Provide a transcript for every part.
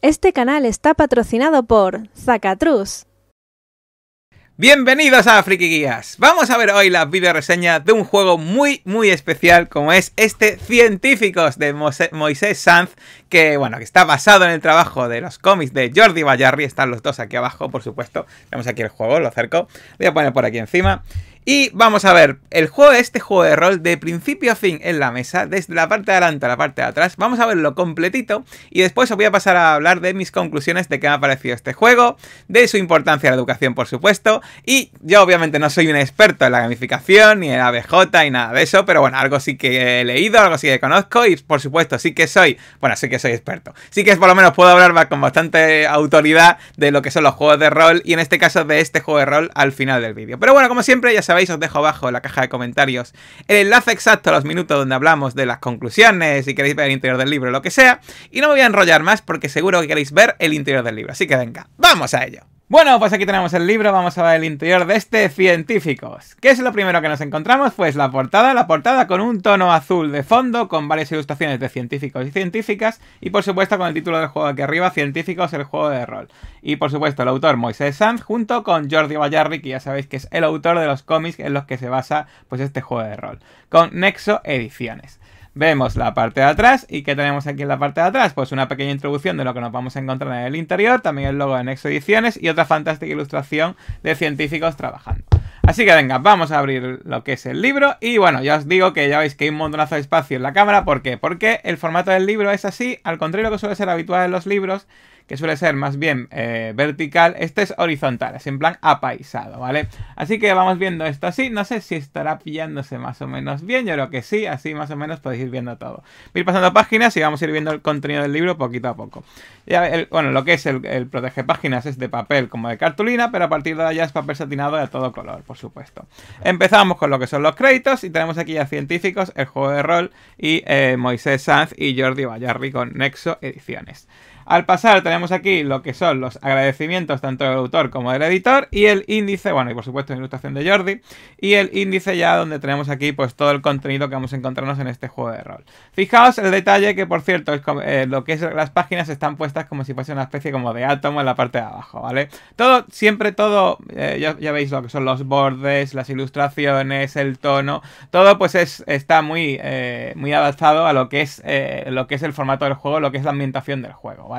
Este canal está patrocinado por Zacatruz Bienvenidos a Friki Guías. Vamos a ver hoy la video reseña de un juego muy muy especial como es este Científicos de Moisés Sanz, que bueno, que está basado en el trabajo de los cómics de Jordi Bayarri, están los dos aquí abajo, por supuesto. Tenemos aquí el juego, lo acerco. voy a poner por aquí encima. Y vamos a ver, el juego, este juego de rol, de principio a fin en la mesa, desde la parte de adelante a la parte de atrás, vamos a verlo completito y después os voy a pasar a hablar de mis conclusiones de qué me ha parecido este juego, de su importancia a la educación, por supuesto, y yo obviamente no soy un experto en la gamificación, ni en ABJ, ni nada de eso, pero bueno, algo sí que he leído, algo sí que conozco y por supuesto sí que soy, bueno, sí que soy experto, sí que por lo menos puedo hablar con bastante autoridad de lo que son los juegos de rol y en este caso de este juego de rol al final del vídeo. Pero bueno, como siempre, ya sabéis, os dejo abajo en la caja de comentarios el enlace exacto a los minutos donde hablamos de las conclusiones, si queréis ver el interior del libro, lo que sea. Y no me voy a enrollar más porque seguro que queréis ver el interior del libro. Así que venga, vamos a ello. Bueno, pues aquí tenemos el libro, vamos a ver el interior de este Científicos. ¿Qué es lo primero que nos encontramos? Pues la portada, la portada con un tono azul de fondo, con varias ilustraciones de científicos y científicas, y por supuesto con el título del juego aquí arriba, Científicos, el juego de rol. Y por supuesto el autor Moisés Sanz, junto con Jordi Vallarri, que ya sabéis que es el autor de los cómics en los que se basa pues este juego de rol, con Nexo Ediciones. Vemos la parte de atrás y ¿qué tenemos aquí en la parte de atrás? Pues una pequeña introducción de lo que nos vamos a encontrar en el interior, también el logo de Nexo Ediciones y otra fantástica ilustración de científicos trabajando. Así que venga, vamos a abrir lo que es el libro y bueno, ya os digo que ya veis que hay un montonazo de espacio en la cámara, ¿por qué? Porque el formato del libro es así, al contrario que suele ser habitual en los libros, que suele ser más bien eh, vertical, este es horizontal, es en plan apaisado, ¿vale? Así que vamos viendo esto así, no sé si estará pillándose más o menos bien, yo creo que sí, así más o menos podéis ir viendo todo. Voy a ir pasando páginas y vamos a ir viendo el contenido del libro poquito a poco. bueno, lo que es el, protege páginas es de papel como de cartulina, pero a partir de allá es papel satinado de todo color, por supuesto. Empezamos con lo que son los créditos y tenemos aquí a científicos, el juego de rol y eh, Moisés Sanz y Jordi Vallarri con Nexo Ediciones. Al pasar tenemos aquí lo que son los agradecimientos tanto del autor como del editor y el índice, bueno, y por supuesto la ilustración de Jordi, y el índice ya donde tenemos aquí pues todo el contenido que vamos a encontrarnos en este juego de rol. Fijaos el detalle que por cierto eh, lo que es las páginas están puestas como si fuese una especie como de átomo en la parte de abajo, ¿vale? Todo, siempre todo, eh, ya, veis lo que son los bordes, las ilustraciones, el tono, todo pues está muy, eh, muy adaptado a lo que es lo que es el formato del juego, lo que es la ambientación del juego, ¿vale?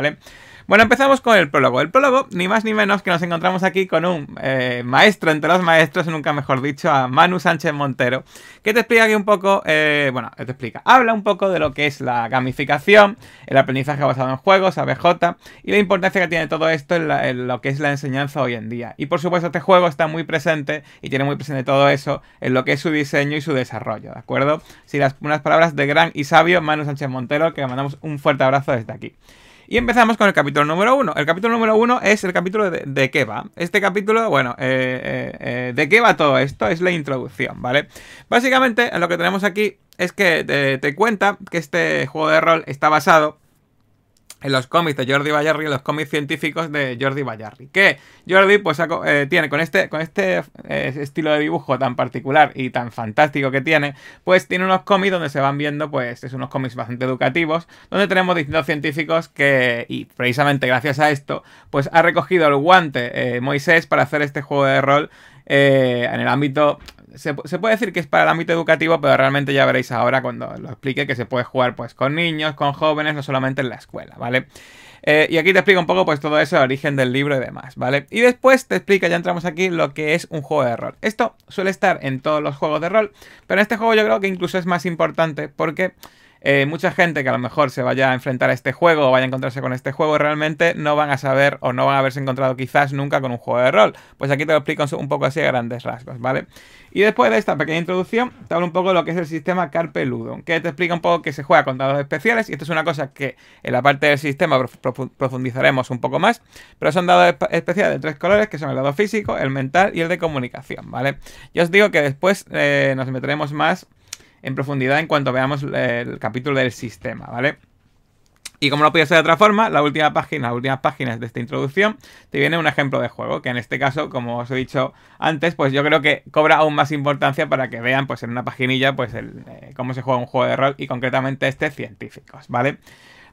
Bueno, empezamos con el prólogo. El prólogo, ni más ni menos que nos encontramos aquí con un eh, maestro entre los maestros, nunca mejor dicho, a Manu Sánchez Montero, que te explica aquí un poco, eh, bueno, te explica, habla un poco de lo que es la gamificación, el aprendizaje basado en juegos, ABJ, y la importancia que tiene todo esto en, lo que es la enseñanza hoy en día. Y por supuesto, este juego está muy presente y tiene muy presente todo eso en lo que es su diseño y su desarrollo, ¿de acuerdo? Sin las, unas palabras de gran y sabio Manu Sánchez Montero, que le mandamos un fuerte abrazo desde aquí. Y empezamos con el capítulo número uno. El capítulo número uno es el capítulo de, de qué va. Este capítulo, bueno, eh, eh, eh, de qué va todo esto es la introducción, ¿vale? Básicamente lo que tenemos aquí es que te cuenta que este juego de rol está basado en los cómics de Jordi Vallarri, en los cómics científicos de Jordi Vallarri. Que Jordi pues eh, tiene con este, con este eh, estilo de dibujo tan particular y tan fantástico que tiene, pues tiene unos cómics donde se van viendo, pues es unos cómics bastante educativos, donde tenemos distintos científicos que, y precisamente gracias a esto, pues ha recogido el guante eh, Moisés para hacer este juego de rol en el ámbito se, puede decir que es para el ámbito educativo, pero realmente ya veréis ahora cuando lo explique que se puede jugar pues con niños, con jóvenes, no solamente en la escuela, ¿vale? Eh, y aquí te explico un poco pues todo eso, el origen del libro y demás, ¿vale? Y después te explica, ya entramos aquí, lo que es un juego de rol. Esto suele estar en todos los juegos de rol, pero en este juego yo creo que incluso es más importante porque eh, mucha gente que a lo mejor se vaya a enfrentar a este juego o vaya a encontrarse con este juego realmente no van a saber o no van a haberse encontrado quizás nunca con un juego de rol. Pues aquí te lo explico un poco así a grandes rasgos, ¿vale? Y después de esta pequeña introducción, te hablo un poco de lo que es el sistema Carpeludo que te explica un poco que se juega con dados especiales, y esto es una cosa que en la parte del sistema profundizaremos un poco más, pero son dados especiales de tres colores, que son el dado físico, el mental y el de comunicación, ¿vale? Yo os digo que después eh, nos meteremos más en profundidad en cuanto veamos eh, el capítulo del sistema, ¿vale? Y como no podía ser de otra forma, la última página, las últimas páginas de esta introducción, te viene un ejemplo de juego, que en este caso, como os he dicho antes, pues yo creo que cobra aún más importancia para que vean, pues en una paginilla, pues eh, cómo se juega un juego de rol y concretamente este científicos, ¿vale? vale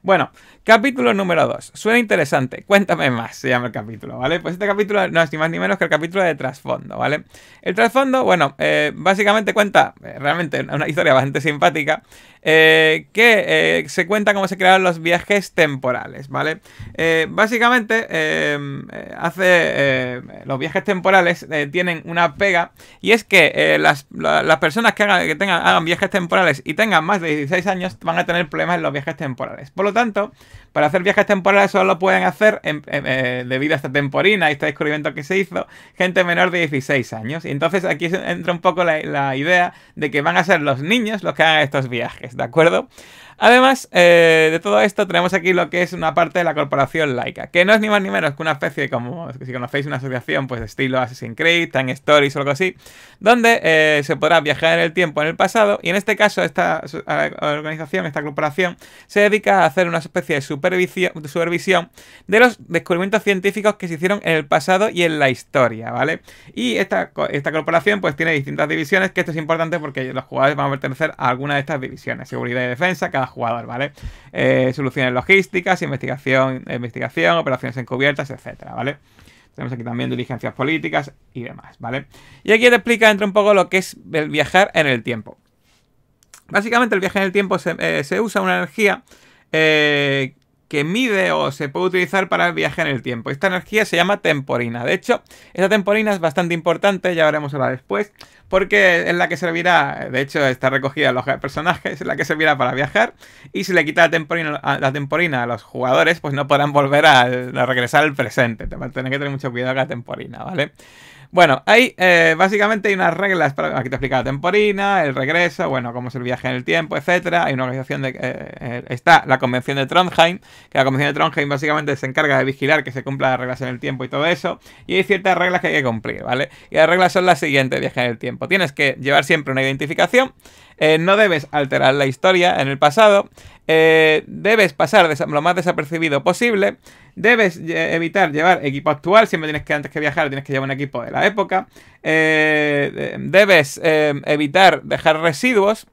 bueno, capítulo número 2. Suena interesante. Cuéntame más, se llama el capítulo, ¿vale? Pues este capítulo no es ni más ni menos que el capítulo de trasfondo, ¿vale? El trasfondo, bueno, eh, básicamente cuenta, eh, realmente una historia bastante simpática, eh, que se cuenta cómo se crearon los viajes temporales, ¿vale? básicamente, hace los viajes temporales tienen una pega, y es que las, personas que, hagan, que tengan, hagan viajes temporales y tengan más de 16 años van a tener problemas en los viajes temporales. Por tanto, para hacer viajes temporales solo pueden hacer eh, debido a esta temporina y este descubrimiento que se hizo, gente menor de 16 años. Y entonces aquí entra un poco la idea de que van a ser los niños los que hagan estos viajes, ¿de acuerdo? Además eh, de todo esto, tenemos aquí lo que es una parte de la corporación laica, que no es ni más ni menos que una especie de, como si conocéis una asociación, pues de estilo Assassin's Creed, Time Stories o algo así, donde eh, se podrá viajar en el tiempo en el pasado, y en este caso, esta organización, esta corporación, se dedica a hacer una especie de supervisión de los descubrimientos científicos que se hicieron en el pasado y en la historia, ¿vale? Y esta, esta corporación, pues tiene distintas divisiones, que esto es importante porque los jugadores van a pertenecer a alguna de estas divisiones, seguridad y defensa, cada jugador, ¿vale? Eh, soluciones logísticas, investigación, investigación, operaciones encubiertas, etcétera, ¿vale? Tenemos aquí también diligencias políticas y demás, ¿vale? Y aquí te explica dentro un poco lo que es viajar en el tiempo. Básicamente el viaje en el tiempo se, eh, usa una energía eh, que mide o se puede utilizar para el viaje en el tiempo. Esta energía se llama temporina. De hecho, esta temporina es bastante importante, ya veremos ahora después, porque es la que servirá, de hecho está recogida en los personajes, es la que servirá para viajar, y si le quita la temporina, a los jugadores, pues no podrán volver a, regresar al presente. Tener que tener mucho cuidado con la temporina, ¿vale? Bueno, hay eh, básicamente hay unas reglas, para, aquí te explica la temporina, el regreso, bueno, cómo es el viaje en el tiempo, etcétera. Hay una organización de... Eh, está la Convención de Trondheim, que la Convención de Trondheim básicamente se encarga de vigilar que se cumplan las reglas en el tiempo y todo eso. Y hay ciertas reglas que hay que cumplir, ¿vale? Y las reglas son las siguientes, viaje en el tiempo. Tienes que llevar siempre una identificación, eh, no debes alterar la historia en el pasado, debes pasar lo más desapercibido posible, Debes eh, evitar llevar equipo actual, siempre tienes que antes que viajar tienes que llevar un equipo de la época. Eh, eh, debes evitar dejar residuos.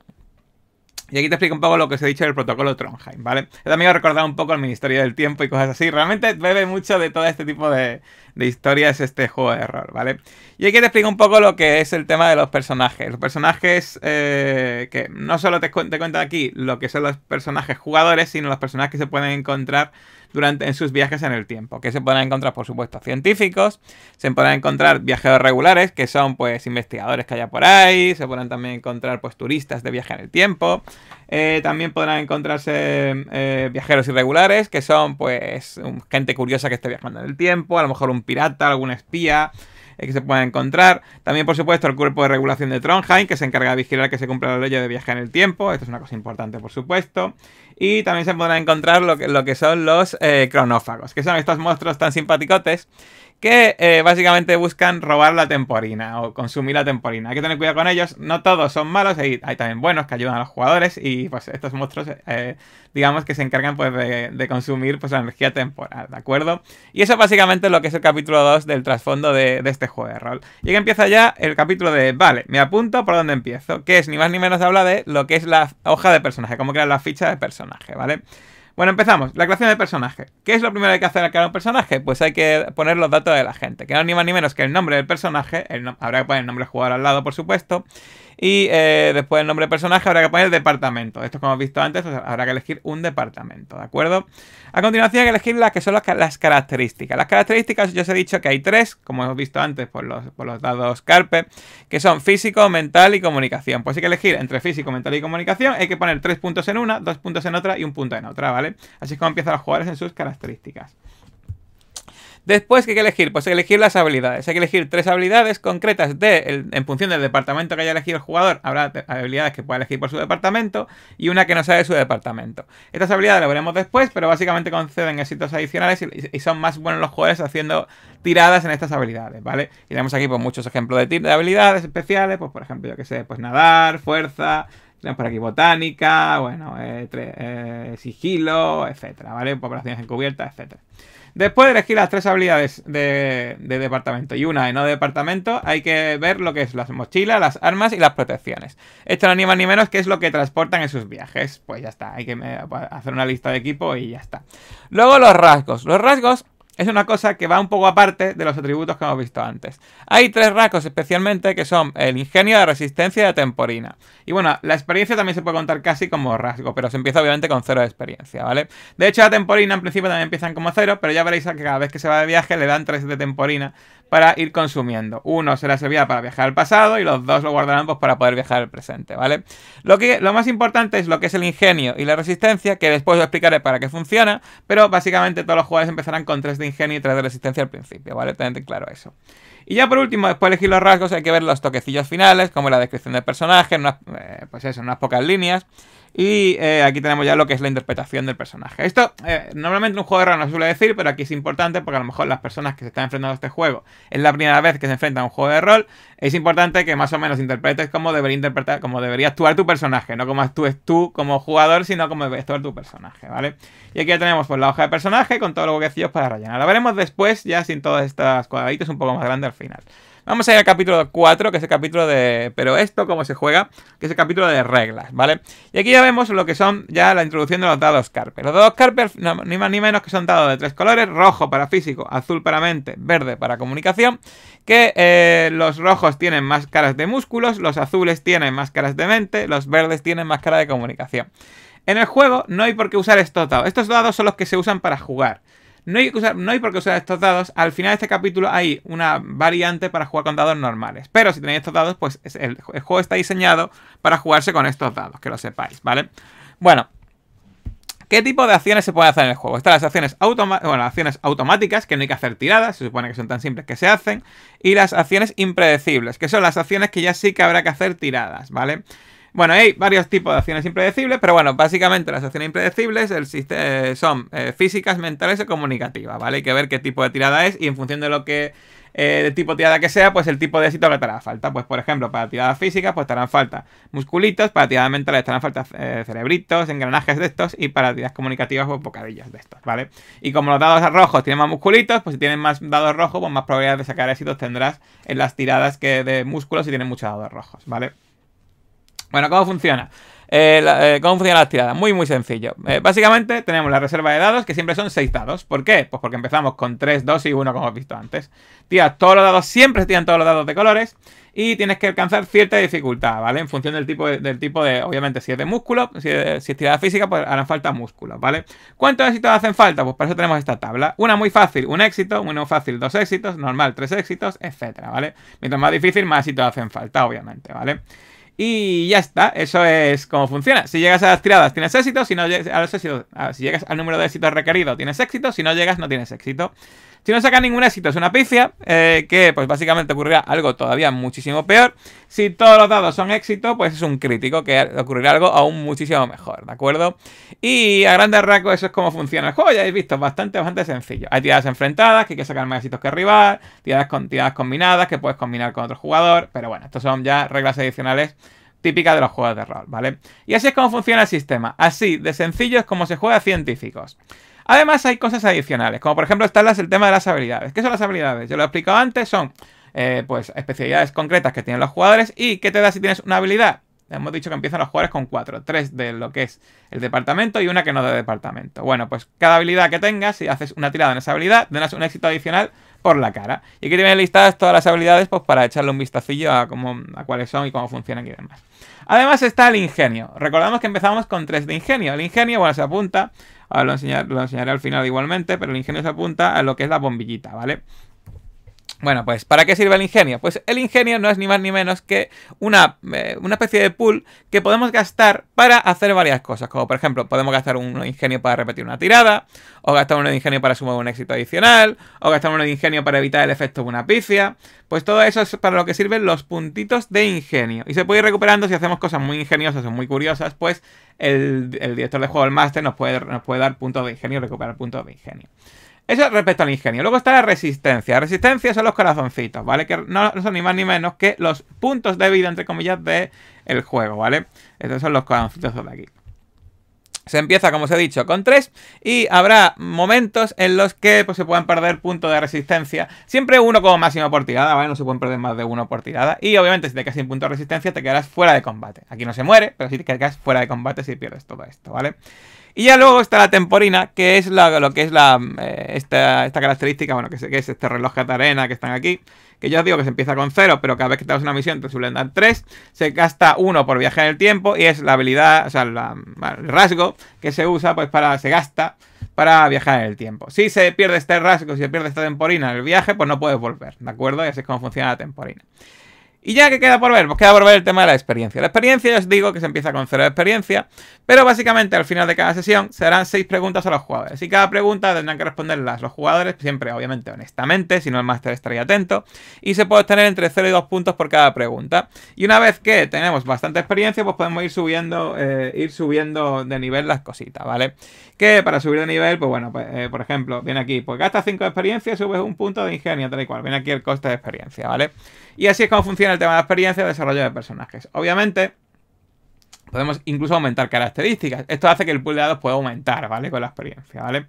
Y aquí te explico un poco lo que os he dicho del protocolo Trondheim, ¿vale? también os recordado un poco el Ministerio del Tiempo y cosas así. Realmente bebe mucho de todo este tipo de, historias este juego de error, ¿vale? Y aquí te explico un poco lo que es el tema de los personajes. Los personajes que no solo te, cu te cuentan aquí lo que son los personajes jugadores, sino los personajes que se pueden encontrar durante, en sus viajes en el tiempo. Que se podrán encontrar, por supuesto, científicos, se podrán encontrar viajeros regulares, que son pues investigadores que haya por ahí, se podrán también encontrar pues turistas de viaje en el tiempo, eh, también podrán encontrarse eh, viajeros irregulares, que son pues gente curiosa que esté viajando en el tiempo, a lo mejor un pirata, algún espía, que se pueden encontrar. También, por supuesto, el cuerpo de regulación de Trondheim, que se encarga de vigilar que se cumpla la ley de viaje en el tiempo. Esto es una cosa importante, por supuesto. Y también se podrán encontrar lo que, lo que son los eh, cronófagos, que son estos monstruos tan simpaticotes que eh, básicamente buscan robar la temporina o consumir la temporina. Hay que tener cuidado con ellos, no todos son malos, hay, hay también buenos que ayudan a los jugadores y pues estos monstruos eh, digamos que se encargan pues de, consumir pues la energía temporal, ¿de acuerdo? Y eso básicamente es lo que es el capítulo 2 del trasfondo de, este juego de rol. Y que empieza ya el capítulo de, vale, me apunto por dónde empiezo, que es ni más ni menos habla de lo que es la hoja de personaje, cómo crear la ficha de personaje, ¿vale? vale bueno, empezamos. La creación de personaje. ¿Qué es lo primero que hay que hacer al crear un personaje? Pues hay que poner los datos de la gente, que no es ni más ni menos que el nombre del personaje. habrá que poner el nombre del jugador al lado, por supuesto. Y eh, después el nombre del personaje habrá que poner el departamento. Esto, como hemos visto antes, habrá que elegir un departamento, ¿de acuerdo? A continuación hay que elegir las que son las, características. Las características, yo os he dicho que hay tres, como hemos visto antes por los, por los dados Carpe, que son físico, mental y comunicación. Pues hay que elegir entre físico, mental y comunicación. Hay que poner tres puntos en una, dos puntos en otra y un punto en otra, ¿vale? Así es como empiezan los jugadores en sus características. Después, ¿qué hay que elegir? Pues hay que elegir las habilidades. Hay que elegir tres habilidades concretas de, en función del departamento que haya elegido el jugador. Habrá habilidades que pueda elegir por su departamento y una que no sea de su departamento. Estas habilidades las veremos después, pero básicamente conceden éxitos adicionales y, son más buenos los jugadores haciendo tiradas en estas habilidades, ¿vale? Y tenemos aquí pues, muchos ejemplos de, de habilidades especiales, pues por ejemplo, yo que sé, pues nadar, fuerza, tenemos por aquí botánica, bueno, eh, eh, sigilo, etcétera, ¿vale? Poblaciones encubiertas, etcétera. Después de elegir las tres habilidades de, departamento y una de no departamento, hay que ver lo que es las mochilas, las armas y las protecciones. Esto no anima ni menos que es lo que transportan en sus viajes. Pues ya está, hay que eh, pues, hacer una lista de equipo y ya está. Luego los rasgos. Los rasgos es una cosa que va un poco aparte de los atributos que hemos visto antes. Hay tres rasgos especialmente que son el ingenio, la resistencia y la temporina. Y bueno, la experiencia también se puede contar casi como rasgo, pero se empieza obviamente con cero de experiencia, ¿vale? De hecho, la temporina en principio también empiezan como cero, pero ya veréis que cada vez que se va de viaje le dan tres de temporina para ir consumiendo. Uno será servirá para viajar al pasado y los dos lo guardarán pues, para poder viajar al presente, ¿vale? Lo, que, lo más importante es lo que es el ingenio y la resistencia, que después os explicaré para qué funciona, pero básicamente todos los jugadores empezarán con 3 de ingenio y 3 de resistencia al principio, ¿vale? Tened claro eso. Y ya por último, después de elegir los rasgos, hay que ver los toquecillos finales, como la descripción del personaje, eh, pues eso, unas pocas líneas. Y eh, aquí tenemos ya lo que es la interpretación del personaje. Esto eh, normalmente un juego de rol no suele decir, pero aquí es importante porque a lo mejor las personas que se están enfrentando a este juego es la primera vez que se enfrentan a un juego de rol. Es importante que más o menos interpretes cómo debería interpretar, cómo debería actuar tu personaje, no como actúes tú como jugador, sino como debería actuar tu personaje, ¿vale? Y aquí ya tenemos pues la hoja de personaje con todos los boquecillos para rellenar. Lo veremos después ya sin todas estas cuadraditas, un poco más grande al final. Vamos a ir al capítulo 4, que es el capítulo de... Pero esto, cómo se juega, que es el capítulo de reglas, ¿vale? Y aquí ya vemos lo que son ya la introducción de los dados carpe Los dados carpe, ni más ni menos que son dados de tres colores, rojo para físico, azul para mente, verde para comunicación, que eh, los rojos tienen más caras de músculos, los azules tienen más caras de mente, los verdes tienen más cara de comunicación. En el juego no hay por qué usar estos dados. Estos dados son los que se usan para jugar. No hay, no hay por qué usar estos dados. Al final de este capítulo hay una variante para jugar con dados normales. Pero si tenéis estos dados, pues el, juego está diseñado para jugarse con estos dados, que lo sepáis, ¿vale? Bueno, ¿Qué tipo de acciones se pueden hacer en el juego? Están las acciones, bueno, acciones automáticas, que no hay que hacer tiradas, se supone que son tan simples que se hacen, y las acciones impredecibles, que son las acciones que ya sí que habrá que hacer tiradas, ¿vale? Bueno, hay varios tipos de acciones impredecibles, pero bueno, básicamente las acciones impredecibles eh, son eh, físicas, mentales o comunicativas, ¿vale? Hay que ver qué tipo de tirada es y en función de lo que eh, tipo de tirada que sea, pues el tipo de éxito que te hará falta. Pues, por ejemplo, para tiradas físicas, pues te harán falta musculitos, para tiradas mentales te harán falta cerebritos, engranajes de estos, y para tiradas comunicativas, pues bocadillos de estos, ¿vale? Y como los dados rojos tienen más musculitos, pues si tienen más dados rojos, pues más probabilidades de sacar éxitos tendrás en las tiradas que de músculos si tienen muchos dados rojos, ¿vale? Bueno, ¿cómo funciona? Eh, eh, ¿Cómo funcionan las tiradas? Muy, muy sencillo. Eh, básicamente tenemos la reserva de dados, que siempre son 6 dados. ¿Por qué? Pues porque empezamos con 3, 2 y 1, como hemos visto antes. Tiras todos los dados, siempre se tiran todos los dados de colores. Y tienes que alcanzar cierta dificultad, ¿vale? En función del tipo de, del tipo de obviamente, si es de músculo, si es, tirada física, pues harán falta músculos, ¿vale? ¿Cuántos éxitos hacen falta? Pues para eso tenemos esta tabla. Una muy fácil, un éxito, uno fácil, dos éxitos, normal, tres éxitos, etcétera, ¿vale? Mientras más difícil, más éxitos hacen falta, obviamente, ¿vale? vale y ya está, eso es como funciona. Si llegas a las tiradas tienes éxito, si no llegas ah, si llegas al número de éxitos requerido tienes éxito, si no llegas no tienes éxito. Si no saca ningún éxito es una pifia, eh, que pues básicamente ocurrirá algo todavía muchísimo peor. Si todos los dados son éxito, pues es un crítico, que ocurrirá algo aún muchísimo mejor, ¿de acuerdo? Y a grandes rasgos eso es como funciona el juego, ya habéis visto, bastante, bastante sencillo. Hay tiradas enfrentadas, que hay que sacar más éxitos que rival, tiradas, combinadas, que puedes combinar con otro jugador, pero bueno, estas son ya reglas adicionales típicas de los juegos de rol, ¿vale? Y así es como funciona el sistema, así de sencillo es como se juega a científicos. Además hay cosas adicionales, como por ejemplo está el tema de las habilidades. ¿Qué son las habilidades? Yo lo he explicado antes, son eh, pues especialidades concretas que tienen los jugadores y qué te da si tienes una habilidad. Hemos dicho que empiezan los jugadores con cuatro, tres de lo que es el departamento y una que no de departamento. Bueno, pues cada habilidad que tengas, si haces una tirada en esa habilidad, das un éxito adicional por la cara. Y aquí tienes listadas todas las habilidades pues, para echarle un vistacillo a, cómo, a cuáles son y cómo funcionan y demás. Además está el ingenio. Recordamos que empezamos con tres de ingenio. El ingenio, bueno, se apunta Ahora lo, lo enseñaré al final igualmente, pero el ingenio se apunta a lo que es la bombillita, ¿vale? Bueno, pues, ¿para qué sirve el ingenio? Pues el ingenio no es ni más ni menos que eh, una, especie de pool que podemos gastar para hacer varias cosas. Como por ejemplo, podemos gastar un ingenio para repetir una tirada, o gastar uno de ingenio para sumar un éxito adicional, o gastar uno de ingenio para evitar el efecto de una picia. Pues todo eso es para lo que sirven los puntitos de ingenio. Y se puede ir recuperando si hacemos cosas muy ingeniosas o muy curiosas, pues el, director de juego, el máster, nos puede, nos puede dar puntos de ingenio y recuperar puntos de ingenio. Eso respecto al ingenio. Luego está la resistencia. La resistencia son los corazoncitos, ¿vale? Que no son ni más ni menos que los puntos de vida, entre comillas, del el juego, ¿vale? Estos son los corazoncitos de aquí. Se empieza, como os he dicho, con 3 y habrá momentos en los que pues, se pueden perder puntos de resistencia. Siempre uno como máximo por tirada, ¿vale? No se pueden perder más de uno por tirada. Y obviamente si te quedas sin puntos de resistencia te quedarás fuera de combate. Aquí no se muere, pero si te quedas fuera de combate si pierdes todo esto, ¿vale? vale y ya luego está la temporina, que es lo que es la, mm, eh, esta, esta, característica, bueno, que es, es este reloj catarena que están aquí. Que yo os digo que se empieza con cero pero cada vez que te das una misión te suelen dar tres Se gasta uno por viajar en el tiempo y es la habilidad, o sea, el rasgo que se usa, pues para, se gasta para viajar en el tiempo. Si se pierde este rasgo, si se pierde esta temporina en el viaje, pues no puedes volver, ¿de acuerdo? Y así es como funciona la temporina. Y ya que queda por ver, pues queda por ver el tema de la experiencia. La experiencia, ya os digo que se empieza con cero de experiencia, pero básicamente al final de cada sesión serán seis preguntas a los jugadores. Y cada pregunta tendrán que responderlas los jugadores, siempre obviamente honestamente, si no el máster estaría atento. Y se puede obtener entre 0 y 2 puntos por cada pregunta. Y una vez que tenemos bastante experiencia, pues podemos ir subiendo, eh, ir subiendo de nivel las cositas, ¿vale? Que para subir de nivel, pues bueno, pues, eh, por ejemplo, viene aquí, pues gasta 5 de experiencia, subes un punto de ingenio, tal y cual. Viene aquí el coste de experiencia, ¿vale? Y así es como funciona el tema de la experiencia de desarrollo de personajes. Obviamente, podemos incluso aumentar características. Esto hace que el pool de dados pueda aumentar, ¿vale? Con la experiencia, ¿vale?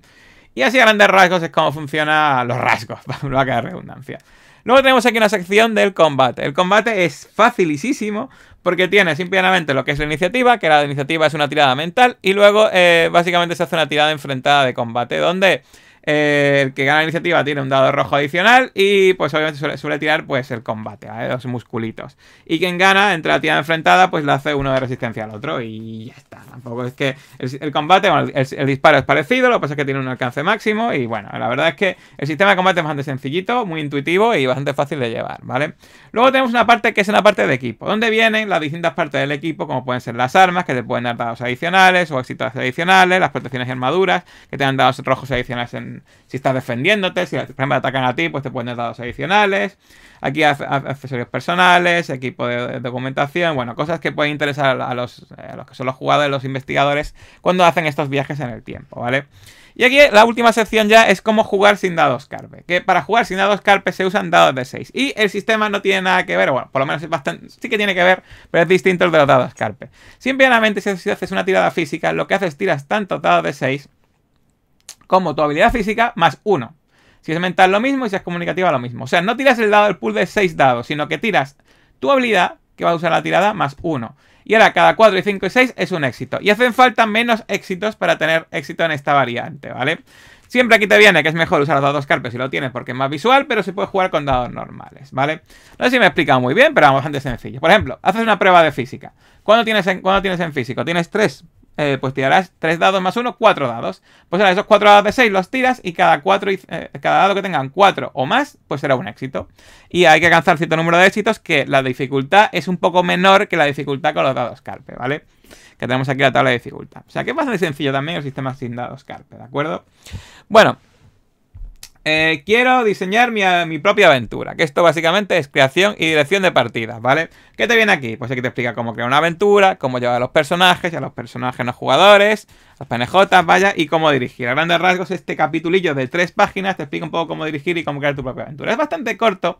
Y así a grandes rasgos es como funcionan los rasgos, no va a quedar redundancia. Luego tenemos aquí una sección del combate. El combate es facilísimo porque tiene simplemente lo que es la iniciativa, que la iniciativa es una tirada mental, y luego eh, básicamente se hace una tirada enfrentada de combate, donde el que gana la iniciativa tiene un dado rojo adicional y pues obviamente suele, tirar pues el combate, a Los musculitos. Y quien gana, entre la tirada enfrentada, pues le hace uno de resistencia al otro y ya está. Tampoco es que el, combate, el, disparo es parecido, lo que pasa es que tiene un alcance máximo y bueno, la verdad es que el sistema de combate es bastante sencillito, muy intuitivo y bastante fácil de llevar, ¿vale? Luego tenemos una parte que es la parte de equipo, donde vienen las distintas partes del equipo, como pueden ser las armas, que te pueden dar dados adicionales o éxitos adicionales, las protecciones y armaduras, que te dan dados rojos adicionales en si estás defendiéndote, si por ejemplo atacan a ti, pues te ponen dados adicionales. Aquí accesorios personales, equipo de documentación, bueno, cosas que pueden interesar a los, eh, a los que son los jugadores, los investigadores, cuando hacen estos viajes en el tiempo, ¿vale? Y aquí la última sección ya es cómo jugar sin dados carpe. Que para jugar sin dados carpe se usan dados de 6. Y el sistema no tiene nada que ver, bueno, por lo menos es bastante, sí que tiene que ver, pero es distinto el de los dados carpe. Simplemente si haces una tirada física, lo que haces tiras tantos dados de 6 como tu habilidad física más uno. Si es mental lo mismo y si es comunicativa lo mismo. O sea, no tiras el dado del pool de seis dados, sino que tiras tu habilidad, que vas a usar la tirada, más 1. Y ahora cada 4 y 5 y 6 es un éxito. Y hacen falta menos éxitos para tener éxito en esta variante, ¿vale? Siempre aquí te viene que es mejor usar los dados carpes si lo tienes porque es más visual, pero se puede jugar con dados normales, ¿vale? No sé si me he explicado muy bien, pero vamos, bastante sencillo. Por ejemplo, haces una prueba de física. ¿Cuándo tienes en, ¿cuándo tienes en físico? ¿Tienes 3? Eh, pues tirarás 3 dados más 1, 4 dados. Pues ahora esos 4 dados de 6 los tiras y cada, cuatro, eh, cada dado que tengan 4 o más, pues será un éxito. Y hay que alcanzar cierto número de éxitos que la dificultad es un poco menor que la dificultad con los dados carpe, ¿vale? Que tenemos aquí la tabla de dificultad. O sea que es bastante sencillo también el sistema sin dados carpe, ¿de acuerdo? Bueno, eh, quiero diseñar eh, mi, propia aventura. Que esto básicamente es creación y dirección de partidas, ¿vale? ¿Qué te viene aquí? Pues aquí te explica cómo crear una aventura, cómo llevar a los personajes, a los personajes a los jugadores, a los PNJ, vaya, y cómo dirigir. A grandes rasgos, este capitulillo de tres páginas te explica un poco cómo dirigir y cómo crear tu propia aventura. Es bastante corto.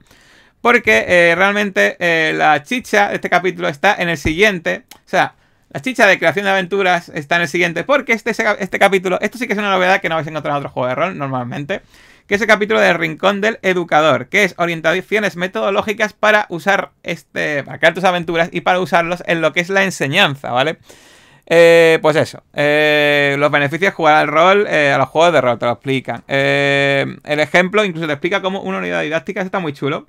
Porque eh, realmente la chicha de este capítulo está en el siguiente. O sea, la chicha de creación de aventuras está en el siguiente. Porque este, este capítulo, esto sí que es una novedad que no habéis encontrado en otro juego de rol normalmente que ese capítulo del Rincón del Educador, que es orientaciones metodológicas para usar este, para crear tus aventuras y para usarlos en lo que es la enseñanza, ¿vale? Eh, pues eso, eh, los beneficios de jugar al rol, eh, a los juegos de rol, te lo explican. el ejemplo incluso te explica cómo una unidad didáctica, está muy chulo.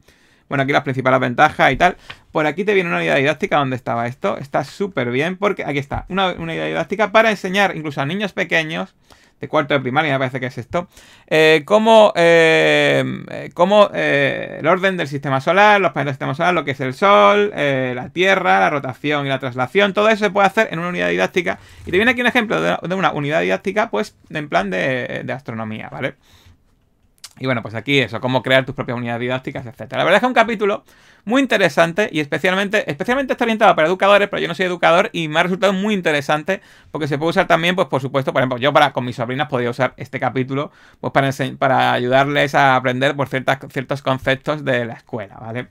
Bueno, aquí las principales ventajas y tal. Por aquí te viene una unidad didáctica ¿dónde estaba esto. Está súper bien porque aquí está, una unidad didáctica para enseñar incluso a niños pequeños de cuarto de primaria, me parece que es esto, eh, como, eh, eh, el orden del sistema solar, los planetas del sistema solar, lo que es el Sol, eh, la Tierra, la rotación y la traslación, todo eso se puede hacer en una unidad didáctica. Y te viene aquí un ejemplo de, una unidad didáctica, pues, en plan de, de astronomía, ¿vale? Y bueno, pues aquí eso, cómo crear tus propias unidades didácticas, etc. La verdad es que un capítulo muy interesante y especialmente, especialmente está orientado para educadores, pero yo no soy educador y me ha resultado muy interesante porque se puede usar también, pues por supuesto, por ejemplo, yo para con mis sobrinas podía usar este capítulo pues para, para ayudarles a aprender por ciertas, ciertos conceptos de la escuela, ¿vale?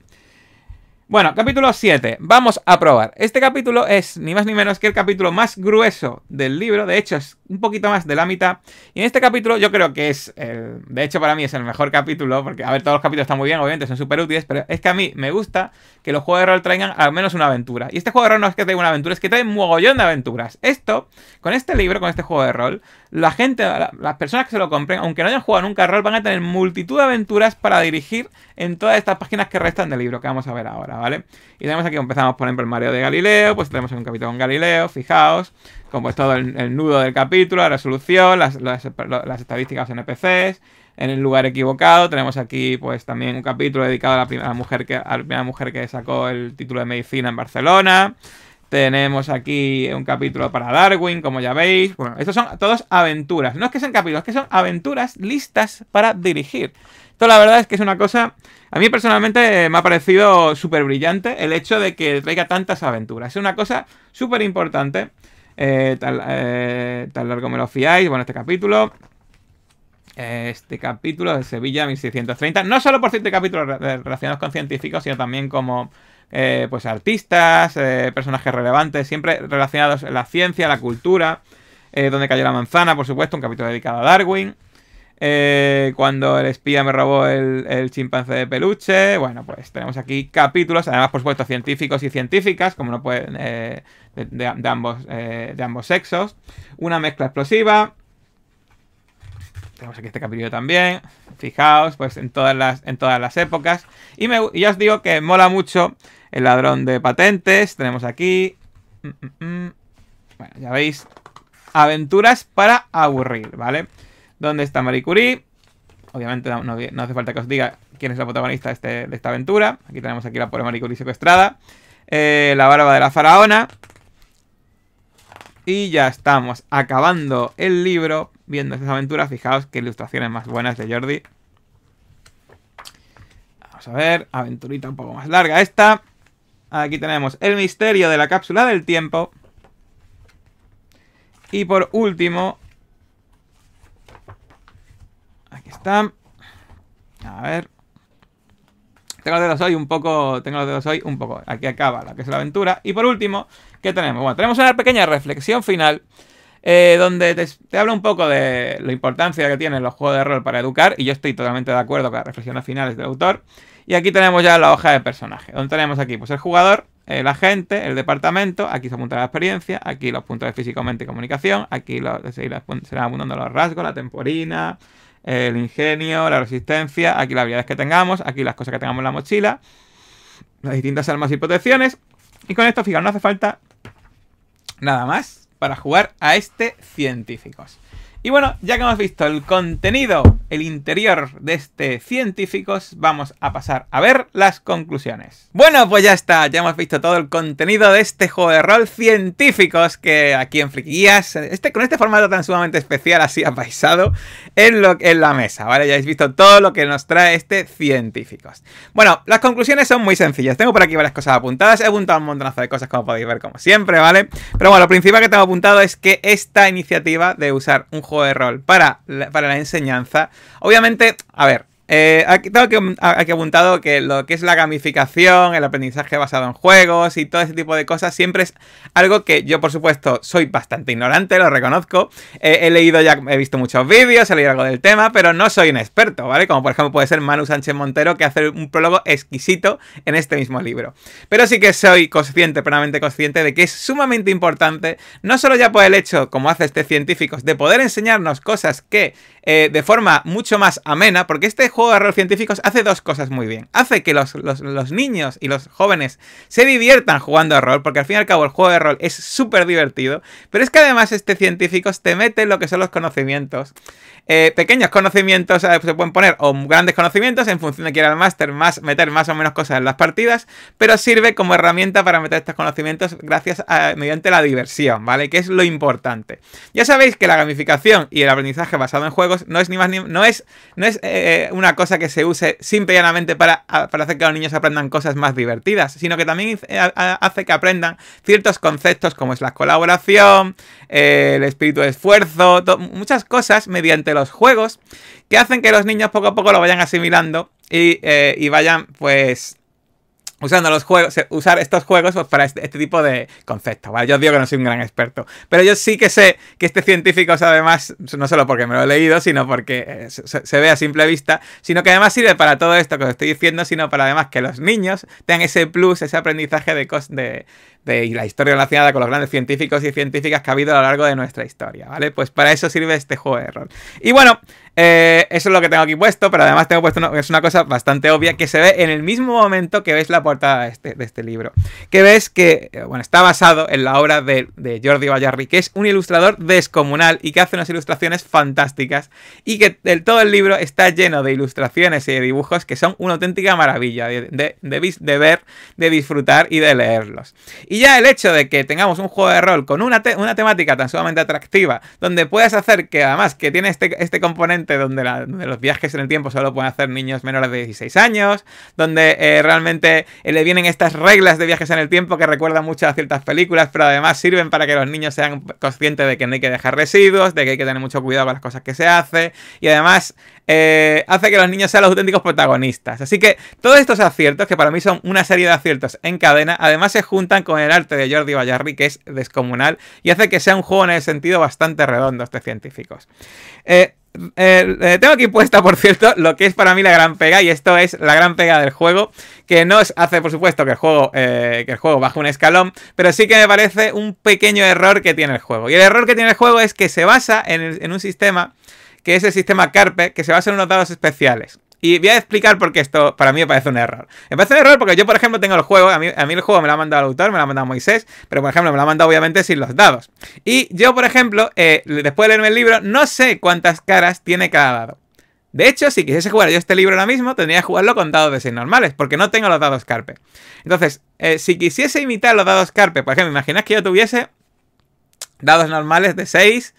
Bueno, capítulo 7. Vamos a probar. Este capítulo es ni más ni menos que el capítulo más grueso del libro. De hecho, es un poquito más de la mitad. Y en este capítulo yo creo que es, el, de hecho para mí es el mejor capítulo, porque a ver, todos los capítulos están muy bien, obviamente son súper útiles, pero es que a mí me gusta que los juegos de rol traigan al menos una aventura. Y este juego de rol no es que traiga una aventura, es que trae un mogollón de aventuras. Esto, con este libro, con este juego de rol, la gente, las personas que se lo compren, aunque no hayan jugado nunca rol, van a tener multitud de aventuras para dirigir en todas estas páginas que restan del libro, que vamos a ver ahora, ¿vale? Y tenemos aquí, empezamos por ejemplo el Mario de Galileo, pues tenemos un capítulo con Galileo, fijaos como es todo el, nudo del capítulo, la resolución, las, las, estadísticas NPCs, en el lugar equivocado. Tenemos aquí pues también un capítulo dedicado a la primera mujer que, a la primera mujer que sacó el título de medicina en Barcelona. Tenemos aquí un capítulo para Darwin, como ya veis. Bueno, estos son todos aventuras. No es que sean capítulos, es que son aventuras listas para dirigir. Esto la verdad es que es una cosa... A mí personalmente eh, me ha parecido súper brillante el hecho de que traiga tantas aventuras. Es una cosa súper importante tal tal eh, eh largo me lo fiáis. Bueno, este capítulo. Este capítulo de Sevilla 1630. No solo por siete capítulos eh, relacionados con científicos, sino también como eh, pues artistas, personajes relevantes, siempre relacionados a la ciencia, la cultura. donde cayó la manzana, por supuesto, un capítulo dedicado a Darwin. Eh, cuando el espía me robó el, chimpancé de peluche. Bueno, pues tenemos aquí capítulos, además, por supuesto, científicos y científicas, como no pueden, eh, de, ambos, eh, de ambos sexos. Una mezcla explosiva. Tenemos aquí este capítulo también. Fijaos, pues en todas las, en todas las épocas. Y, ya os digo que mola mucho el ladrón de patentes. Tenemos aquí. Mm, mm, mm, bueno, ya veis. Aventuras para aburrir, ¿vale? vale ¿Dónde está Marie Curie? Obviamente no, hace falta que os diga quién es la protagonista de, este, esta aventura. Aquí tenemos aquí la pobre Marie Curie secuestrada. Eh, la barba de la faraona. Y ya estamos acabando el libro, viendo estas aventuras. Fijaos qué ilustraciones más buenas de Jordi. Vamos a ver, aventurita un poco más larga esta. Aquí tenemos el misterio de la cápsula del tiempo. Y por último, Aquí están A ver. Tengo los dedos hoy un poco. Tengo los dedos hoy un poco. Aquí acaba la que es la aventura. Y por último, ¿qué tenemos? Bueno, tenemos una pequeña reflexión final. Eh, donde te, te, habla un poco de la importancia que tienen los juegos de rol para educar, y yo estoy totalmente de acuerdo con las reflexiones finales del autor. Y aquí tenemos ya la hoja de personaje, donde tenemos aquí pues el jugador, eh, el agente, el departamento, aquí se apunta la experiencia, aquí los puntos de físico, mente y comunicación, aquí los, se irán apuntando los rasgos, la temporina, el ingenio, la resistencia, aquí las habilidades que tengamos, aquí las cosas que tengamos en la mochila, las distintas armas y protecciones. Y con esto, fijaros no hace falta nada más para jugar a este científicos. Y bueno, ya que hemos visto el contenido, el interior de este científicos, vamos a pasar a ver las conclusiones. Bueno, pues ya está, ya hemos visto todo el contenido de este juego de rol científicos que aquí en Friquillas, este, con este formato tan sumamente especial, así apaisado, en, en la mesa, ¿vale? Ya habéis visto todo lo que nos trae este científicos. Bueno, las conclusiones son muy sencillas. Tengo por aquí varias cosas apuntadas, he apuntado un montonazo de cosas como podéis ver como siempre, ¿vale? Pero bueno, lo principal que tengo apuntado es que esta iniciativa de usar un juego de rol para para la enseñanza. Obviamente, a ver, eh, aquí tengo que, aquí apuntado que lo que es la gamificación, el aprendizaje basado en juegos y todo ese tipo de cosas siempre es algo que yo, por supuesto, soy bastante ignorante, lo reconozco. Eh, he leído ya, he visto muchos vídeos, he leído algo del tema, pero no soy un experto, ¿vale? Como por ejemplo puede ser Manu Sánchez Montero, que hace un prólogo exquisito en este mismo libro. Pero sí que soy consciente, plenamente consciente, de que es sumamente importante, no solo ya por el hecho, como hace este científico, de poder enseñarnos cosas que eh, de forma mucho más amena, porque este juego de rol científicos hace dos cosas muy bien. Hace que los, niños y los jóvenes se diviertan jugando a rol, porque al fin y al cabo el juego de rol es súper divertido, pero es que además este científico te mete lo que son los conocimientos eh, pequeños conocimientos eh, se pueden poner o grandes conocimientos en función de quién era el máster, más meter más o menos cosas en las partidas, pero sirve como herramienta para meter estos conocimientos gracias a, mediante la diversión, ¿vale? Que es lo importante. Ya sabéis que la gamificación y el aprendizaje basado en juegos no es ni más no es no es eh, una cosa que se use simple y llanamente para, para hacer que los niños aprendan cosas más divertidas, sino que también hace que aprendan ciertos conceptos como es la colaboración, el espíritu de esfuerzo, muchas cosas mediante los juegos que hacen que los niños poco a poco lo vayan asimilando y, eh, vayan pues usando los juegos, usar estos juegos pues, para este, este, tipo de conceptos, ¿vale? Yo os digo que no soy un gran experto, pero yo sí que sé que este científico sabe más, no solo porque me lo he leído, sino porque eh, se, ve a simple vista, sino que además sirve para todo esto que os estoy diciendo, sino para además que los niños tengan ese plus, ese aprendizaje de, de, de la historia relacionada con los grandes científicos y científicas que ha habido a lo largo de nuestra historia, ¿vale? Pues para eso sirve este juego de rol. Y bueno, eh, eso es lo que tengo aquí puesto, pero además tengo puesto es una cosa bastante obvia que se ve en el mismo momento que ves la portada de este, este libro. Que ves que, eh, bueno, está basado en la obra de, Jordi Vallarri, que es un ilustrador descomunal y que hace unas ilustraciones fantásticas. Y que el, todo el libro está lleno de ilustraciones y de dibujos que son una auténtica maravilla de, de ver, de disfrutar y de leerlos. Y ya el hecho de que tengamos un juego de rol con una, temática tan sumamente atractiva, donde puedes hacer que además que tiene este, este componente donde, los viajes en el tiempo solo pueden hacer niños menores de 16 años, donde eh, realmente eh, le vienen estas reglas de viajes en el tiempo que recuerdan mucho a ciertas películas, pero además sirven para que los niños sean conscientes de que no hay que dejar residuos, de que hay que tener mucho cuidado con las cosas que se hacen y además eh, hace que los niños sean los auténticos protagonistas. Así que todos estos aciertos, que para mí son una serie de aciertos en cadena, además se juntan con el arte de Jordi Vallarri, que es descomunal, y hace que sea un juego en el sentido bastante redondo este científicos. Eh, eh, eh, tengo aquí puesta, por cierto, lo que es para mí la gran pega, y esto es la gran pega del juego, que no hace, por supuesto, que el juego, eh, que el juego baje un escalón, pero sí que me parece un pequeño error que tiene el juego. Y el error que tiene el juego es que se basa en un sistema, que es el sistema Carpe, que se basa en unos dados especiales. Y voy a explicar por qué esto para mí me parece un error. Me parece un error porque yo, por ejemplo, tengo el juego, a mí, el juego me lo ha mandado el autor, me lo ha mandado Moisés, pero por ejemplo me lo ha mandado obviamente sin los dados. Y yo, por ejemplo, eh, después de leerme el libro, no sé cuántas caras tiene cada dado. De hecho, si quisiese jugar yo este libro ahora mismo, tendría que jugarlo con dados de 6 normales, porque no tengo los dados carpe. Entonces, eh, si quisiese imitar los dados carpe, por ejemplo, imaginad que yo tuviese dados normales de 6,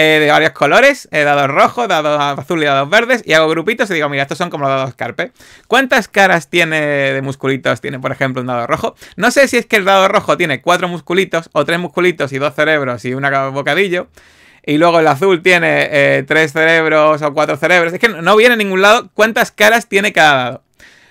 eh, de varios colores, eh, dado rojo rojos, dado azul y dados verdes, y hago grupitos y digo, mira, estos son como los dados carpe. ¿Cuántas caras tiene de musculitos tiene, por ejemplo, un dado rojo? No sé si es que el dado rojo tiene cuatro musculitos, o tres musculitos y dos cerebros y un bocadillo. Y luego el azul tiene eh, tres cerebros o cuatro cerebros. Es que no, no viene a ningún lado cuántas caras tiene cada dado.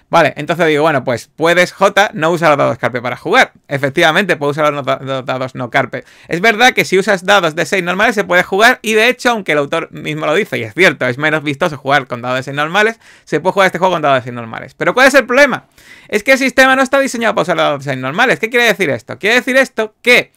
Vale, entonces digo, bueno, pues puedes, J, no usar los dados carpe para jugar. Efectivamente, puedes usar los, dados no carpe. Es verdad que si usas dados de 6 normales se puede jugar, y de hecho, aunque el autor mismo lo dice, y es cierto, es menos vistoso jugar con dados de 6 normales, se puede jugar este juego con dados de 6 normales. Pero ¿cuál es el problema? Es que el sistema no está diseñado para usar dados de 6 normales. ¿Qué quiere decir esto? Quiere decir esto que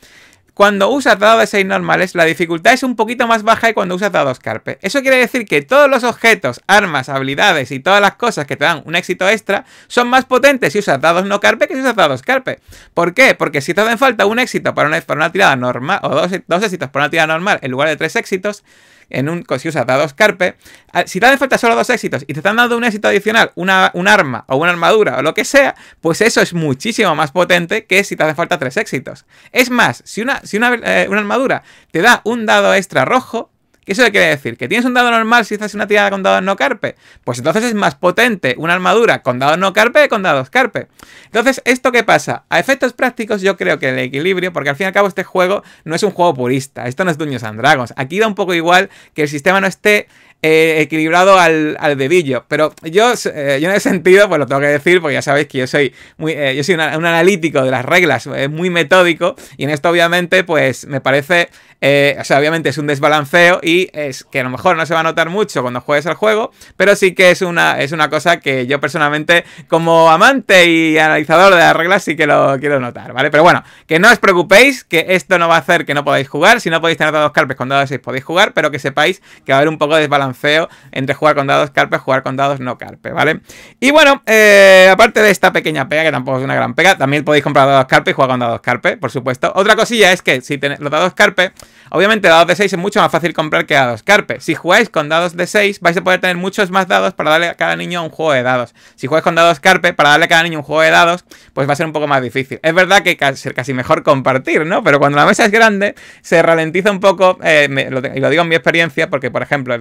cuando usas dados de 6 normales, la dificultad es un poquito más baja que cuando usas dados carpe. Eso quiere decir que todos los objetos, armas, habilidades y todas las cosas que te dan un éxito extra son más potentes si usas dados no carpe que si usas dados carpe. ¿Por qué? Porque si te hacen falta un éxito para una, para tirada normal, o dos, dos éxitos para una tirada normal en lugar de tres éxitos, en un, si usas dados carpe, ah, si te hacen falta solo dos éxitos y te están dando un éxito adicional, una, un arma o una armadura o lo que sea, pues eso es muchísimo más potente que si te hacen falta tres éxitos. Es más, si una, si una, eh, una armadura te da un dado extra rojo, ¿Qué eso quiere decir? ¿Que tienes un dado normal si haces una tirada con dados no carpe? Pues entonces es más potente una armadura con dados no carpe que con dados carpe. Entonces, ¿esto qué pasa? A efectos prácticos yo creo que el equilibrio, porque al fin y al cabo este juego no es un juego purista, esto no es Dungeons and Dragons. Aquí da un poco igual que el sistema no esté eh, equilibrado al, debillo. Pero yo, eh, yo en ese sentido, pues lo tengo que decir, porque ya sabéis que yo soy muy, eh, yo soy un analítico de las reglas, muy metódico, y en esto obviamente, pues me parece eh, o sea, obviamente es un desbalanceo y es que a lo mejor no se va a notar mucho cuando juegues al juego, pero sí que es una, es una cosa que yo personalmente, como amante y analizador de las reglas, sí que lo quiero notar, ¿vale? Pero bueno, que no os preocupéis, que esto no va a hacer que no podáis jugar. Si no podéis tener dados carpes con dados 6 podéis jugar, pero que sepáis que va a haber un poco de desbalanceo entre jugar con dados carpes, jugar con dados no carpes, ¿vale? Y bueno, eh, aparte de esta pequeña pega, que tampoco es una gran pega, también podéis comprar dados carpes y jugar con dados carpes, por supuesto. Otra cosilla es que si tenéis los dados carpes Obviamente dados de 6 es mucho más fácil comprar que dados. Carpe, si jugáis con dados de 6 vais a poder tener muchos más dados para darle a cada niño un juego de dados. Si jugáis con dados Carpe, para darle a cada niño un juego de dados, pues va a ser un poco más difícil. Es verdad que casi, casi mejor compartir, ¿no? Pero cuando la mesa es grande se ralentiza un poco, eh, y lo digo en mi experiencia, porque por ejemplo el,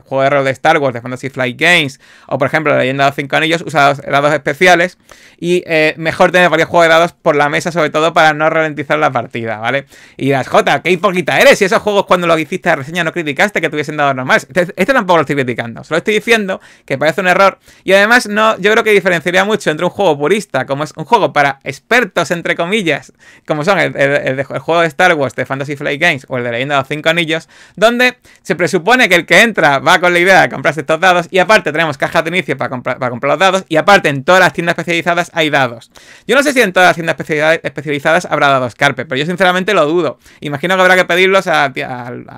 juego de rol de Star Wars, de Fantasy Flight Games, o por ejemplo la leyenda de los 5 anillos, usa dados, especiales y eh, mejor tener varios juegos de dados por la mesa, sobre todo para no ralentizar la partida, ¿vale? Y las J, qué poquita eres. y esos juegos cuando los hiciste a reseña no criticaste que tuviesen dados dado normales. Este, este, tampoco lo estoy criticando. Solo estoy diciendo que parece un error. Y además, no, yo creo que diferenciaría mucho entre un juego purista, como es un juego para expertos, entre comillas, como son el, juego de Star Wars de Fantasy Flight Games o el de Leyenda de los Cinco Anillos, donde se presupone que el que entra va con la idea de comprarse estos dados. Y aparte, tenemos cajas de inicio para, comprar los dados. Y aparte, en todas las tiendas especializadas hay dados. Yo no sé si en todas las tiendas especializadas habrá dados Carpe, pero yo sinceramente lo dudo. Imagino que habrá que pedirlos a,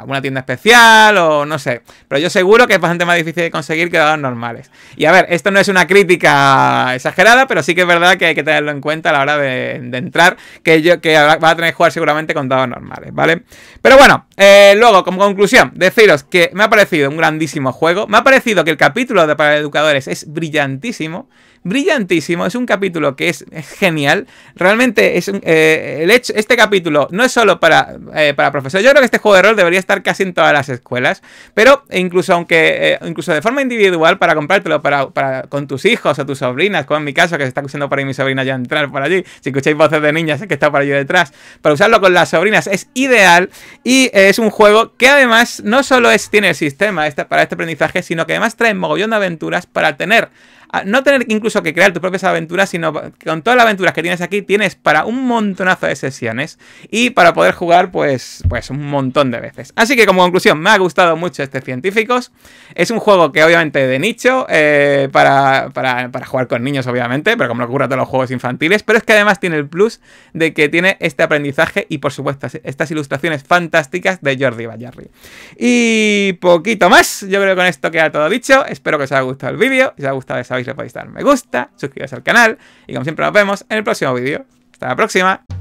una tienda especial o no sé. Pero yo seguro que es bastante más difícil de conseguir que dados normales. Y a ver, esto no es una crítica exagerada, pero sí que es verdad que hay que tenerlo en cuenta a la hora de, entrar, que, yo, que va a tener que jugar seguramente con dados normales, ¿vale? Pero bueno, eh, luego, como conclusión, deciros que me ha parecido un grandísimo juego. Me ha parecido que el capítulo de para educadores es brillantísimo brillantísimo. Es un capítulo que es, genial. Realmente es eh, el este capítulo no es solo para, eh, para profesores. Yo creo que este juego de rol debería estar casi en todas las escuelas. Pero incluso aunque eh, incluso de forma individual, para comprártelo para, con tus hijos o tus sobrinas, como en mi caso, que se está usando por ahí mi sobrina ya entrar por allí. Si escucháis voces de niñas, que está por allí detrás. Para usarlo con las sobrinas es ideal. Y es un juego que además no solo tiene el sistema para este aprendizaje, sino que además trae mogollón de aventuras para tener no tener incluso que crear tus propias aventuras, sino que con todas las aventuras que tienes aquí tienes para un montonazo de sesiones y para poder jugar pues, pues un montón de veces. Así que como conclusión, me ha gustado mucho este Científicos. Es un juego que obviamente de nicho, eh, para, jugar con niños obviamente, pero como lo ocurre a todos los juegos infantiles, pero es que además tiene el plus de que tiene este aprendizaje y por supuesto estas ilustraciones fantásticas de Jordi Vallarri. Y poquito más, yo creo que con esto queda todo dicho, espero que os haya gustado el vídeo, si os ha gustado esa le podéis dar me gusta, Suscribirse al canal y como siempre nos vemos en el próximo vídeo. Hasta la próxima.